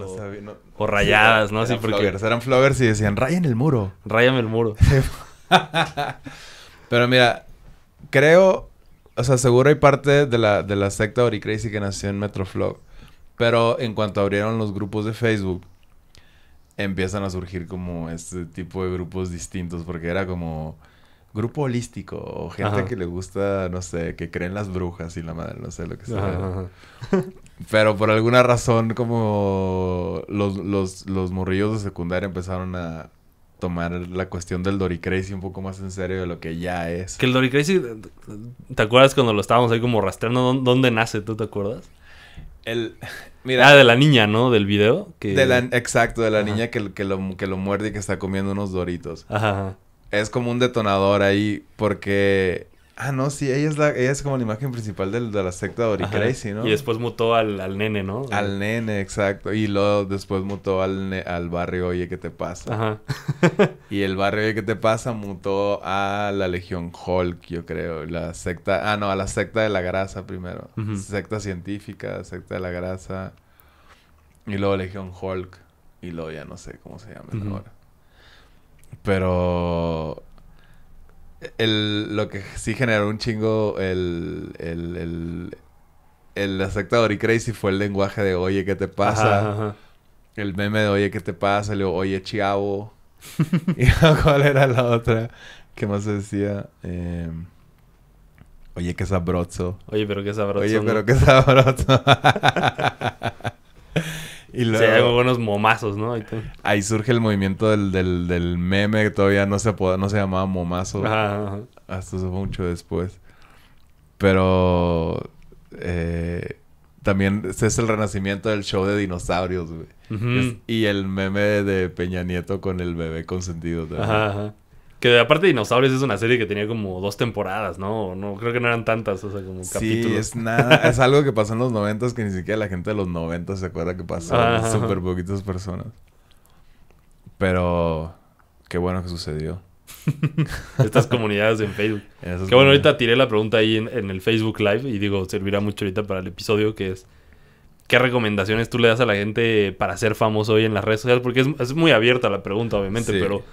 o, rayadas, ¿no? Eran, sí, porque... eran y decían, ¡rayen el muro. Ráyame el muro. Pero mira, creo, o sea, seguro hay parte de la, de la secta Ori Crazy que nació en Metroflog. Pero en cuanto abrieron los grupos de Facebook, empiezan a surgir como este tipo de grupos distintos, porque era como grupo holístico o gente que le gusta, no sé, que creen las brujas y la madre, no sé lo que sea. Pero por alguna razón como los, morrillos de secundaria empezaron a tomar la cuestión del Dory Crazy un poco más en serio de lo que ya es. Que el Dory Crazy, eh, ¿te acuerdas cuando lo estábamos ahí como rastreando? ¿Dónde nace? ¿Tú te acuerdas? El, mira, ah, de la niña, ¿no? Del video. Que... exacto, de la niña que, que, lo, que lo muerde y que está comiendo unos doritos. Ajá es como un detonador ahí porque... Ah, no, sí, ella es, la, ella es como la imagen principal de la secta de Crazy, ¿no? Y después mutó al, nene, ¿no? Al nene, exacto. Y luego después mutó al, al barrio Oye, ¿qué te pasa? Ajá. y el barrio Oye, ¿qué te pasa? mutó a la Legión Hulk, yo creo. La secta... Ah, no, a la secta de la grasa primero. Secta científica, secta de la grasa. Y luego Legión Hulk. Y luego ya no sé cómo se llama ahora. Pero lo que sí generó un chingo el, el, el, de Crazy fue el lenguaje de oye, ¿qué te pasa? El meme de oye, ¿qué te pasa? Le oye, chavo ¿Y cuál era la otra? que más decía? Em, oye, qué sabroso. Oye, pero qué sabroso. Oye, pero qué sabroso. Y luego, buenos momazos, ¿no? Ahí surge el movimiento del, del, meme que todavía no se, no se llamaba momazo. Ajá, Hasta eso fue mucho después. Pero eh, también este es el renacimiento del show de dinosaurios, güey. y el meme de Peña Nieto con el bebé consentido también. ajá. Que aparte Dinosaurios es una serie que tenía como dos temporadas, ¿no? No creo que no eran tantas, o sea, como sí, es nada, es algo que pasó en los noventas que ni siquiera la gente de los noventas se acuerda que pasó. Súper poquitas personas. Pero qué bueno que sucedió. Estas comunidades en Facebook. Qué bueno, ahorita tiré la pregunta ahí en, el Facebook Live y digo, servirá mucho ahorita para el episodio que es... ¿Qué recomendaciones tú le das a la gente para ser famoso hoy en las redes sociales? Porque es, muy abierta la pregunta, obviamente, pero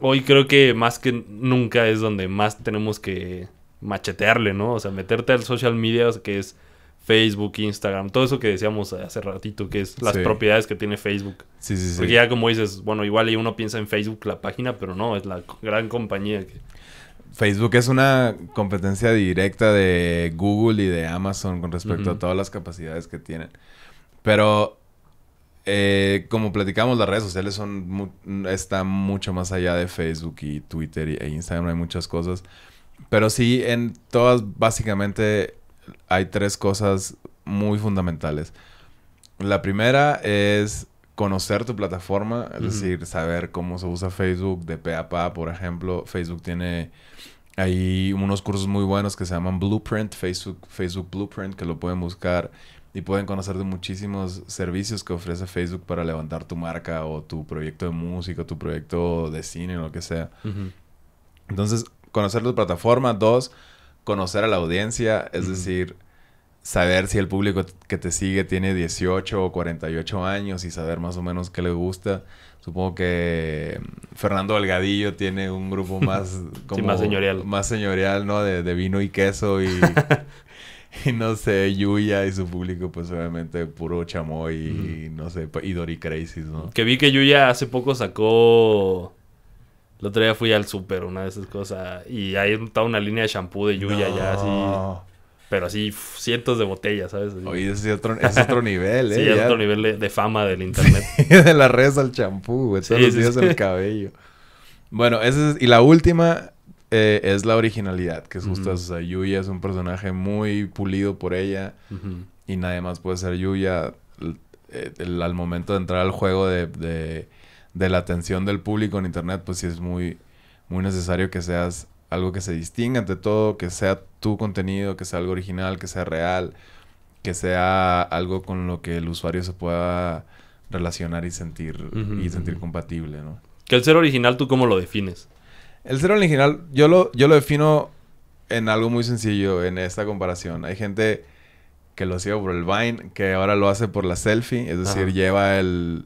hoy creo que más que nunca es donde más tenemos que machetearle, ¿no? O sea, meterte al social media, que es Facebook, Instagram, todo eso que decíamos hace ratito, que es las propiedades que tiene Facebook. Sí, sí, sí. Porque ya como dices, bueno, igual y uno piensa en Facebook la página, pero no, es la gran compañía Facebook es una competencia directa de Google y de Amazon con respecto a todas las capacidades que tienen. Pero eh, como platicamos, las redes sociales son está mucho más allá de Facebook y Twitter e Instagram, hay muchas cosas. Pero sí, en todas básicamente hay tres cosas muy fundamentales. La primera es conocer tu plataforma, es decir, saber cómo se usa Facebook de pe a pa, por ejemplo. Facebook tiene ahí unos cursos muy buenos que se llaman Blueprint, Facebook, Facebook Blueprint, que lo pueden buscar y pueden conocer de muchísimos servicios que ofrece Facebook para levantar tu marca o tu proyecto de música, tu proyecto de cine, o lo que sea. Entonces, conocer tu plataforma. Dos, conocer a la audiencia, es decir, saber si el público que te sigue tiene 18 o 48 años y saber más o menos qué le gusta. Supongo que mm, Fernando Delgadillo tiene un grupo más... más señorial. Más señorial, ¿no? De, de vino y queso y y no sé, Yuya y su público, pues obviamente puro chamoy y no sé, y Dory Crazy, ¿no? Que vi que Yuya hace poco sacó. El otro día fui al súper, una de esas cosas, y ahí estaba una línea de shampoo de Yuya ya así. Pero así, cientos de botellas, ¿sabes? Oye, ese es otro, nivel, ¿eh? Sí, es otro nivel de, fama del internet. de las redes al champú, güey. Todos los días del cabello. Bueno, esa es... Y la última eh, es la originalidad, que es justo Yuya es un personaje muy pulido por ella y nadie más puede ser Yuya. Eh, al momento de entrar al juego de, la atención del público en internet, pues sí es muy, muy necesario que seas algo que se distinga ante todo, que sea tu contenido, que sea algo original, que sea real, que sea algo con lo que el usuario se pueda relacionar y sentir y sentir compatible, Que el ser original, ¿tú cómo lo defines? El ser original, yo lo, yo lo defino en algo muy sencillo en esta comparación. Hay gente que lo hacía por el Vine, que ahora lo hace por la selfie, es decir, lleva el,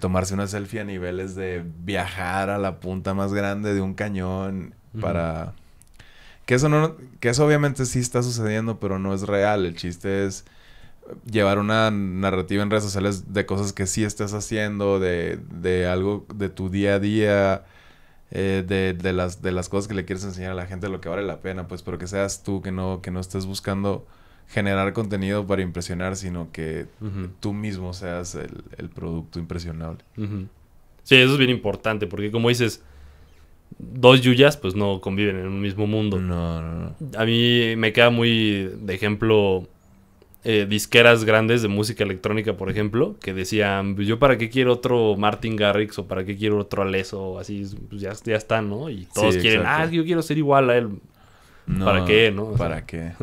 tomarse una selfie a niveles de viajar a la punta más grande de un cañón para... Que eso, no, que eso obviamente sí está sucediendo, pero no es real. El chiste es llevar una narrativa en redes sociales de cosas que sí estás haciendo, de, de algo de tu día a día, eh, de, de, las, de las cosas que le quieres enseñar a la gente, lo que vale la pena, pues, pero que seas tú, que no, que no estés buscando generar contenido para impresionar, sino que tú mismo seas el, producto impresionable. Sí, eso es bien importante, porque como dices, dos yuyas pues no conviven en un mismo mundo. No, no, no. A mí me queda muy de ejemplo eh, disqueras grandes de música electrónica, por ejemplo, que decían, pues, yo para qué quiero otro Martin Garrix o para qué quiero otro Alesso, así, pues, ya, ya está, ¿no? Y todos quieren, ah, yo quiero ser igual a él. ¿Para qué, no? ¿Para qué?